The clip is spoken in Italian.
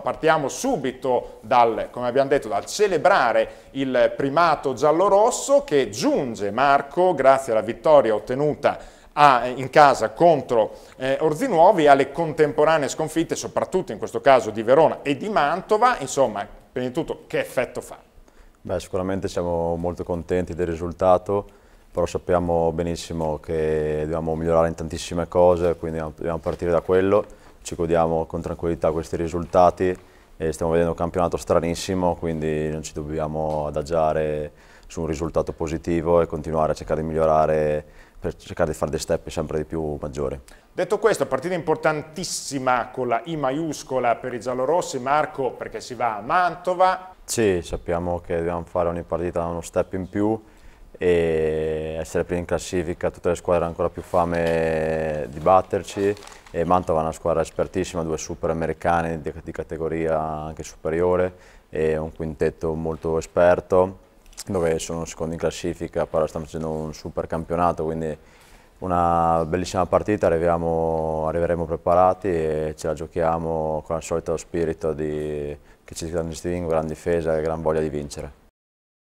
Partiamo subito dal, come abbiamo detto, dal celebrare il primato giallo-rosso che giunge Marco grazie alla vittoria ottenuta a, in casa contro eh, Orzinuovi alle contemporanee sconfitte, soprattutto in questo caso di Verona e di Mantova. Insomma, prima di tutto, che effetto fa? Beh, sicuramente siamo molto contenti del risultato, però sappiamo benissimo che dobbiamo migliorare in tantissime cose, quindi dobbiamo partire da quello ci godiamo con tranquillità questi risultati e stiamo vedendo un campionato stranissimo, quindi non ci dobbiamo adagiare su un risultato positivo e continuare a cercare di migliorare per cercare di fare dei step sempre di più maggiori. Detto questo, partita importantissima con la I maiuscola per i giallorossi, Marco perché si va a Mantova. Sì, sappiamo che dobbiamo fare ogni partita uno step in più e essere prima in classifica, tutte le squadre hanno ancora più fame di batterci e Mantova è una squadra espertissima, due super americani di, di categoria anche superiore e un quintetto molto esperto dove sono secondo in classifica, però stanno facendo un super campionato, quindi una bellissima partita, arriviamo, arriveremo preparati e ce la giochiamo con il solito spirito di, che ci distingue, gran difesa e gran voglia di vincere.